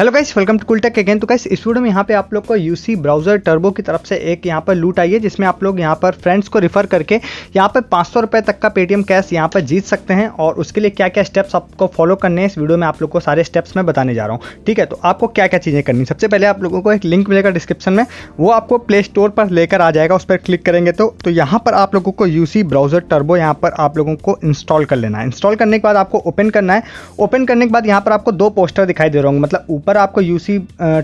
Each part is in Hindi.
hello guys welcome to Cooltech again तो गाइस इस वीडियो में यहाँ पे आप लोग को यूसी ब्राउजर टर्बो की तरफ से एक यहाँ पर लूट आई है जिसमें आप लोग यहाँ पर फ्रेंड्स को रिफर करके यहाँ पर पाँच सौ रुपये तक का पेटीएम कैश यहाँ पर जीत सकते हैं और उसके लिए क्या क्या स्टेप्स आपको फॉलो करने हैं इस वीडियो में आप लोग को सारे स्टेप्स मैं बताने जा रहा हूँ ठीक है तो आपको क्या क्या चीज़ें करनी सबसे पहले आप लोगों को एक लिंक मिलेगा डिस्क्रिप्शन में वो आपको प्ले स्टोर पर लेकर आ जाएगा उस पर क्लिक करेंगे तो तो यहाँ पर आप लोगों को यूसी ब्राउजर टर्बो यहाँ पर आप लोगों को इंस्टॉल कर लेना है इंस्टॉल करने के बाद आपको ओपन करना है ओपन करने के बाद यहाँ पर आपको दो पोस्टर दिखाई दे रहा हूँ मतलब ऊपर ऊपर आपको यू सी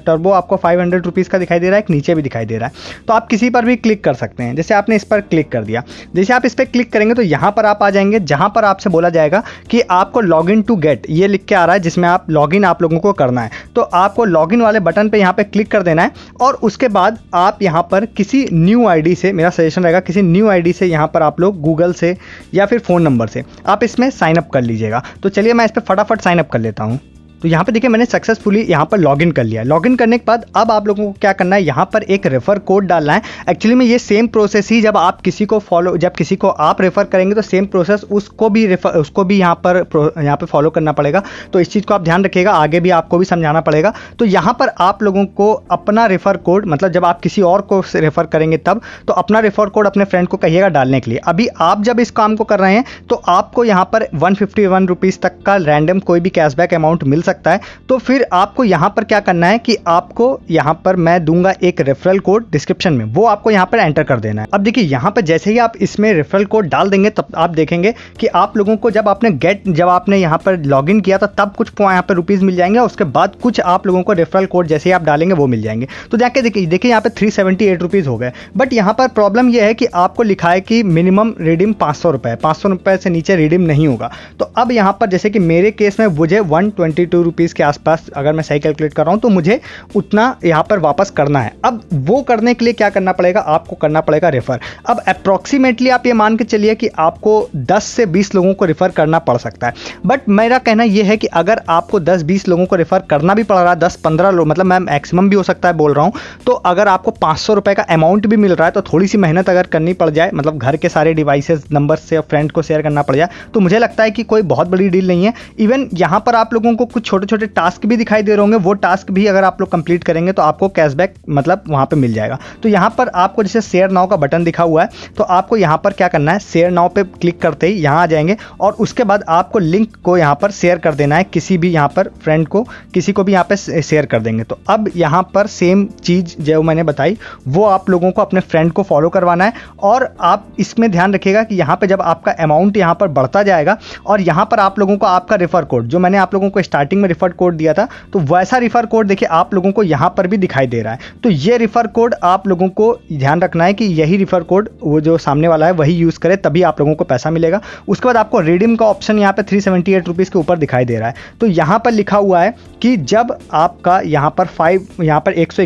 टर्बो आपको फाइव हंड्रेड रुपीज़ का दिखाई दे रहा है एक नीचे भी दिखाई दे रहा है तो आप किसी पर भी क्लिक कर सकते हैं जैसे आपने इस पर क्लिक कर दिया जैसे आप इस पर क्लिक करेंगे तो यहाँ पर आप आ जाएंगे जहाँ पर आपसे बोला जाएगा कि आपको लॉग इन टू गेट ये लिख के आ रहा है जिसमें आप लॉग इन आप लोगों को करना है तो आपको लॉग इन वाले बटन पर यहाँ पर क्लिक कर देना है और उसके बाद आप यहाँ पर किसी न्यू आई से मेरा सजेशन रहेगा किसी न्यू आई से यहाँ पर आप लोग गूगल से या फिर फ़ोन नंबर से आप इसमें साइनअप कर लीजिएगा तो चलिए मैं इस पर फटाफट साइनअप कर लेता हूँ तो यहाँ पे देखिए मैंने सक्सेसफुली यहाँ पर लॉगिन कर लिया लॉगिन करने के बाद अब आप लोगों को क्या करना है यहाँ पर एक रेफर कोड डालना है एक्चुअली में ये सेम प्रोसेस ही जब आप किसी को फॉलो जब किसी को आप रेफर करेंगे तो सेम प्रोसेस उसको भी रेफर उसको भी यहाँ पर यहाँ पर फॉलो करना पड़ेगा तो इस चीज़ को आप ध्यान रखिएगा आगे भी आपको भी समझाना पड़ेगा तो यहाँ पर आप लोगों को अपना रेफर कोड मतलब जब आप किसी और को रेफर करेंगे तब तो अपना रेफर कोड अपने फ्रेंड को कहिएगा डालने के लिए अभी आप जब इस काम को कर रहे हैं तो आपको यहाँ पर वन फिफ्टी तक का रैंडम कोई भी कैशबैक अमाउंट मिल सकता है तो फिर आपको यहां पर क्या करना है कि आपको यहां पर मैं दूंगा एक रेफरल कोड डिस्क्रिप्शन में वो आपको यहां पर एंटर कर देना है अब देखिए यहां पर जैसे ही आप इसमें रेफरल कोड डाल देंगे तब आप देखेंगे कि आप लोगों को जब आपने गेट जब आपने यहां पर लॉग किया था तो तब कुछ यहां पर रुपीज़ मिल जाएंगे उसके बाद कुछ आप लोगों को रेफरल कोड जैसे ही आप डालेंगे वो मिल जाएंगे तो जाके देखिए देखिए यहां पर थ्री सेवेंटी एट रुपीज़ हो गए बट यहां पर प्रॉब्लम यह है कि आपको लिखा है कि मिनिमम रिडीम पांच सौ रुपए सौ से नीचे रिडीम नहीं होगा तो अब यहां पर जैसे कि मेरे केस में मुझे वन ट्वेंटी टू रुपीज़ के आसपास अगर मैं सही कैलकुलेट कर रहा हूँ तो मुझे उतना यहाँ पर वापस करना है अब वो करने के लिए क्या करना पड़ेगा आपको करना पड़ेगा रेफ़र अब अप्रॉक्सीमेटली आप ये मान के चलिए कि आपको दस से बीस लोगों को रेफ़र करना पड़ सकता है बट मेरा कहना यह है कि अगर आपको दस बीस लोगों को रेफ़र करना भी पड़ रहा है दस पंद्रह लोग मतलब मैं मैक्सिमम भी हो सकता है बोल रहा हूँ तो अगर आपको पाँच सौ रुपए का अमाउंट भी मिल रहा है तो थोड़ी सी मेहनत अगर करनी पड़ जाए मतलब घर के सारे डिवाइसेज नंबर से फ्रेंड को शेयर करना पड़ जाए तो मुझे लगता है कि कोई बहुत बड़ी डील नहीं है इवन यहाँ पर आप लोगों को कुछ छोटे छोटे टास्क भी दिखाई दे रहे होंगे वो टास्क भी अगर आप लोग कंप्लीट करेंगे तो आपको कैशबैक मतलब वहां पर मिल जाएगा तो यहां पर आपको जैसे शेयर नाव का बटन दिखा हुआ है तो आपको यहां पर क्या करना है शेयर नाव पर क्लिक करते ही यहां आ जाएंगे और उसके बाद आपको लिंक को यहां पर शेयर कर देना है किसी भी यहां पर फ्रेंड को किसी को भी यहां पर शेयर कर देंगे तो अब यहां पर सेम चीज़ जो मैंने बताई वो आप लोगों को अपने फ्रेंड को फॉलो करवाना है और आप इसमें ध्यान रखिएगा कि यहां पर जब आपका अमाउंट यहां पर बढ़ता जाएगा और यहां पर आप लोगों को आपका रेफर कोड जो मैंने आप लोगों को स्टार्टिंग स्टार्टिंग में रिफर कोड दिया था तो वैसा रिफर कोड देखिए आप लोगों को यहाँ पर भी दिखाई दे रहा है तो ये रिफर कोड आप लोगों को ध्यान रखना है कि यही रिफर कोड वो जो सामने वाला है वही यूज़ करें तभी आप लोगों को पैसा मिलेगा उसके बाद आपको रिडीम का ऑप्शन यहाँ पर थ्री सेवेंटी के ऊपर दिखाई दे रहा है तो यहाँ पर लिखा हुआ है कि जब आपका यहाँ पर फाइव यहाँ पर एक सौ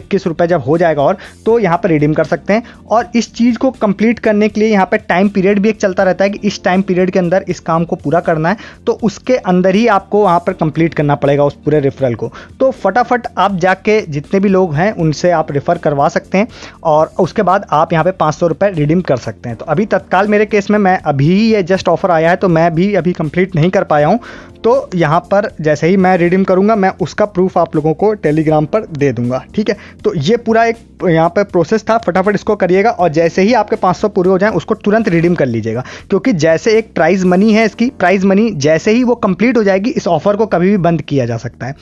जब हो जाएगा और तो यहाँ पर रिडीम कर सकते हैं और इस चीज़ को कंप्लीट करने के लिए यहाँ पर टाइम पीरियड भी एक चलता रहता है कि इस टाइम पीरियड के अंदर इस काम को पूरा करना है तो उसके अंदर ही आपको वहां पर कंप्लीट करना पड़ेगा उस पूरे रेफरल को तो फटाफट आप जाके जितने भी लोग हैं उनसे आप रेफ़र करवा सकते हैं और उसके बाद आप यहाँ पे पाँच सौ रिडीम कर सकते हैं तो अभी तत्काल मेरे केस में मैं अभी ये जस्ट ऑफर आया है तो मैं भी अभी कंप्लीट नहीं कर पाया हूँ तो यहाँ पर जैसे ही मैं रिडीम करूँगा मैं उसका प्रूफ आप लोगों को टेलीग्राम पर दे दूंगा ठीक है तो ये पूरा एक यहाँ पर प्रोसेस था फटाफट इसको करिएगा और जैसे ही आपके 500 पूरे हो जाएं उसको तुरंत रिडीम कर लीजिएगा क्योंकि जैसे एक प्राइज़ मनी है इसकी प्राइज़ मनी जैसे ही वो कम्प्लीट हो जाएगी इस ऑफ़र को कभी भी बंद किया जा सकता है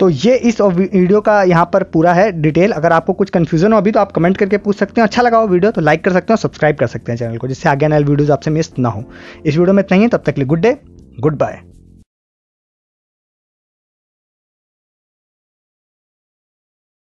तो ये इस वीडियो का यहाँ पर पूरा है डिटेल अगर आपको कुछ कन्फ्यूजन हो अभी तो आप कमेंट करके पूछ सकते हैं अच्छा लगा हो वीडियो तो लाइक कर सकते हैं सब्सक्राइब कर सकते हैं चैनल को जिससे आगे नए वीडियोज़ आपसे मिस ना हो इस वीडियो में इतना ही है तब तक लिए गुड डे गुड बाय